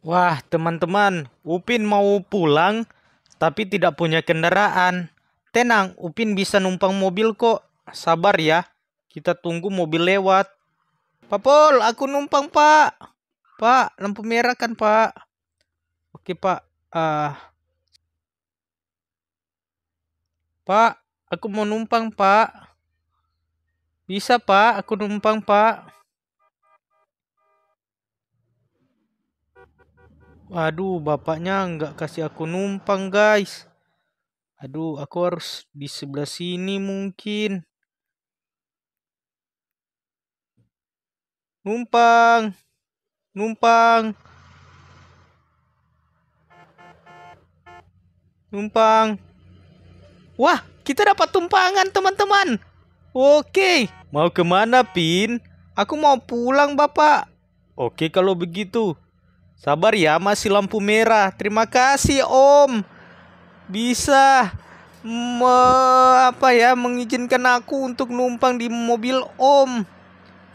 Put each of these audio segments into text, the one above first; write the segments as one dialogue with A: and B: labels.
A: Wah, teman-teman, Upin mau pulang tapi tidak punya kendaraan. Tenang, Upin bisa numpang mobil kok. Sabar ya, kita tunggu mobil lewat. Pak Pol, aku numpang pak. Pak, lampu merah kan pak? Oke pak. Uh... Pak, aku mau numpang pak. Bisa pak, aku numpang pak. Waduh, bapaknya nggak kasih aku numpang, guys. Aduh, aku harus di sebelah sini mungkin. Numpang. Numpang. Numpang. Wah, kita dapat tumpangan, teman-teman. Oke. Mau kemana, Pin? Aku mau pulang, Bapak. Oke, kalau begitu. Sabar ya, masih lampu merah. Terima kasih Om. Bisa me, apa ya mengizinkan aku untuk numpang di mobil Om.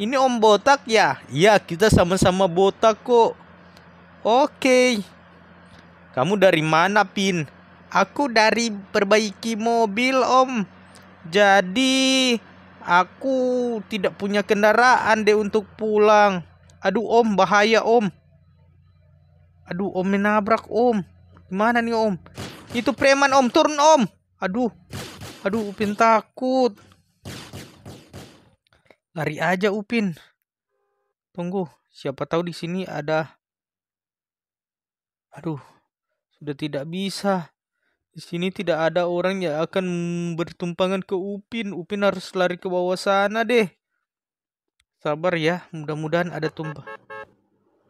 A: Ini Om botak ya? Iya, kita sama-sama botak kok. Oke. Kamu dari mana, Pin? Aku dari perbaiki mobil, Om. Jadi, aku tidak punya kendaraan deh untuk pulang. Aduh, Om, bahaya, Om. Aduh, om menabrak om. Gimana nih om? Itu preman om, turun om. Aduh, aduh Upin takut. Lari aja Upin. Tunggu, siapa tahu di sini ada. Aduh, sudah tidak bisa. Di sini tidak ada orang yang akan bertumpangan ke Upin. Upin harus lari ke bawah sana deh. Sabar ya, mudah-mudahan ada tumpah.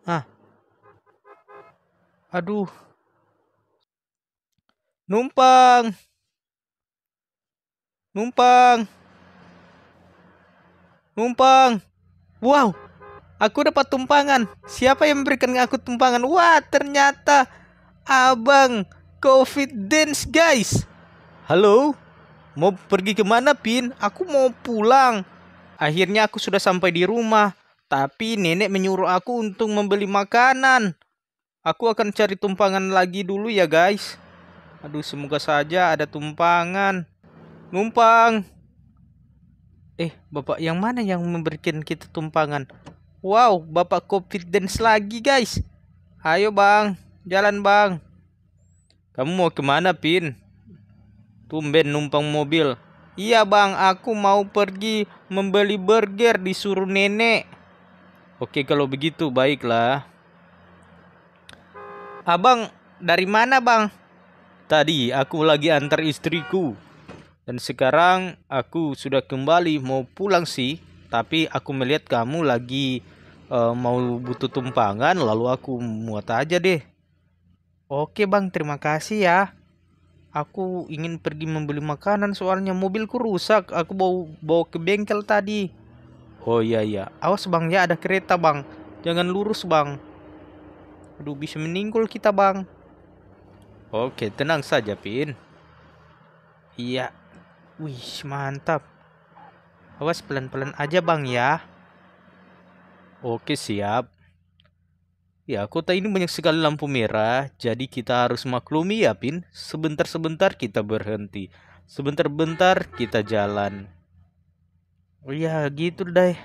A: Ah, Aduh. Numpang. Numpang. Numpang. Wow. Aku dapat tumpangan. Siapa yang memberikan aku tumpangan? Wah, ternyata Abang COVID Dance, guys. Halo. Mau pergi kemana, Pin? Aku mau pulang. Akhirnya aku sudah sampai di rumah. Tapi nenek menyuruh aku untuk membeli makanan. Aku akan cari tumpangan lagi dulu ya guys. Aduh semoga saja ada tumpangan. Numpang. Eh bapak yang mana yang memberikan kita tumpangan? Wow bapak Covid dance lagi guys. Ayo bang. Jalan bang. Kamu mau kemana Pin? Tumben numpang mobil. Iya bang aku mau pergi membeli burger disuruh nenek. Oke kalau begitu baiklah. Abang, dari mana bang? Tadi aku lagi antar istriku. Dan sekarang aku sudah kembali mau pulang sih. Tapi aku melihat kamu lagi uh, mau butuh tumpangan. Lalu aku muat aja deh. Oke bang, terima kasih ya. Aku ingin pergi membeli makanan soalnya mobilku rusak. Aku bawa, bawa ke bengkel tadi. Oh iya iya. Awas bang ya ada kereta bang. Jangan lurus bang. Aduh, bisa meninggul kita, Bang. Oke, tenang saja, Pin. Iya. Wih, mantap. Awas pelan-pelan aja, Bang, ya. Oke, siap. Ya, kota ini banyak sekali lampu merah, jadi kita harus maklumi ya, Pin. Sebentar-sebentar kita berhenti. Sebentar-bentar kita jalan. Oh ya gitu deh.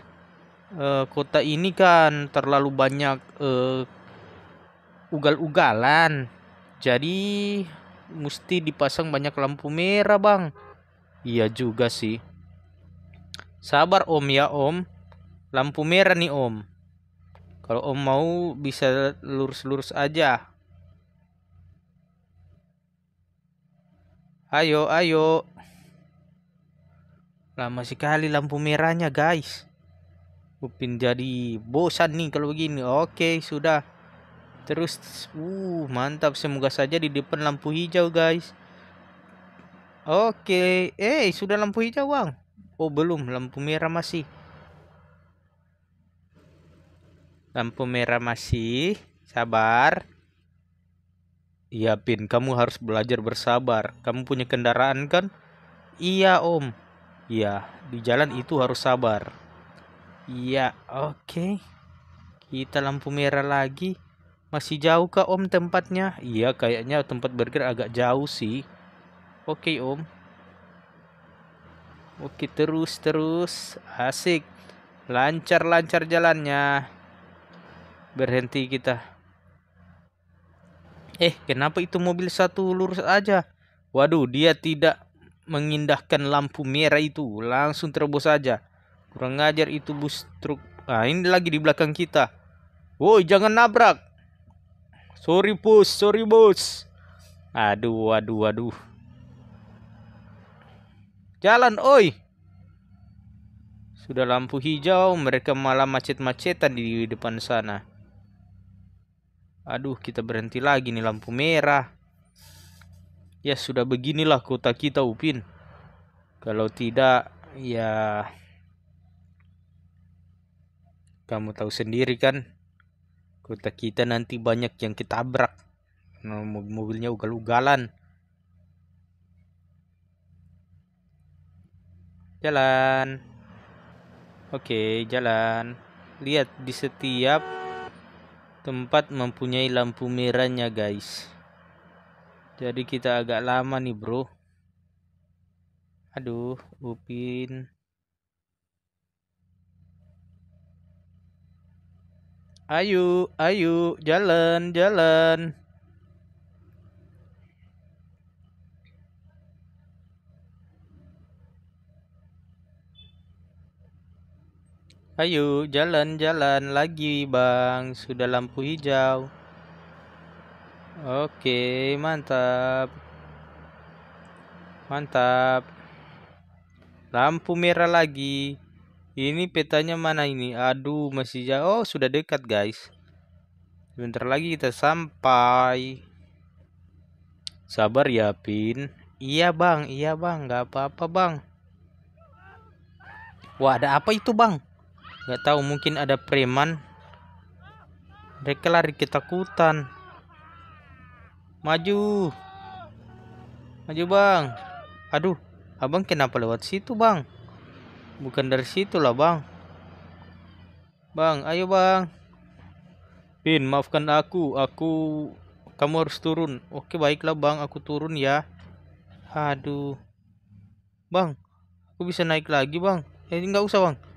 A: uh, kota ini kan terlalu banyak uh, ugal-ugalan jadi mesti dipasang banyak lampu merah bang iya juga sih sabar om ya om lampu merah nih om kalau om mau bisa lurus-lurus aja ayo ayo lama sekali lampu merahnya guys Upin jadi bosan nih kalau begini oke sudah Terus, uh, mantap. Semoga saja di depan lampu hijau, guys. Oke. Eh, sudah lampu hijau, Bang. Oh, belum. Lampu merah masih. Lampu merah masih. Sabar. Iya, Pin. Kamu harus belajar bersabar. Kamu punya kendaraan, kan? Iya, Om. Iya, di jalan itu harus sabar. Iya, oke. Okay. Kita lampu merah lagi. Masih jauh kah om tempatnya? Iya kayaknya tempat burger agak jauh sih. Oke om. Oke terus terus. Asik. Lancar-lancar jalannya. Berhenti kita. Eh kenapa itu mobil satu lurus aja? Waduh dia tidak mengindahkan lampu merah itu. Langsung terobos aja. Kurang ajar itu bus truk. Nah ini lagi di belakang kita. Woi jangan nabrak. Sorry bos, sorry bos. Aduh, aduh, aduh. Jalan, oi. Sudah lampu hijau, mereka malah macet-macetan di depan sana. Aduh, kita berhenti lagi nih lampu merah. Ya, sudah beginilah kota kita, Upin. Kalau tidak, ya kamu tahu sendiri kan kota kita nanti banyak yang ketabrak abrak nah, mobilnya ugal-ugalan jalan oke jalan lihat di setiap tempat mempunyai lampu merahnya guys jadi kita agak lama nih bro aduh upin Ayo, ayo, jalan, jalan. Ayo, jalan-jalan lagi, Bang. Sudah lampu hijau. Oke, mantap. Mantap. Lampu merah lagi. Ini petanya mana ini? Aduh, masih jauh. Oh, sudah dekat, guys. Bentar lagi kita sampai. Sabar ya, Pin. Iya, Bang. Iya, Bang. Gak apa-apa, Bang. Wah, ada apa itu, Bang? Gak tahu, mungkin ada preman. Mereka lari ketakutan. Maju. Maju, Bang. Aduh, Abang kenapa lewat situ, Bang? Bukan dari situ lah bang. Bang, ayo bang. Pin, maafkan aku. Aku, kamu harus turun. Oke baiklah bang, aku turun ya. Aduh. Bang, aku bisa naik lagi bang. Eh nggak usah bang.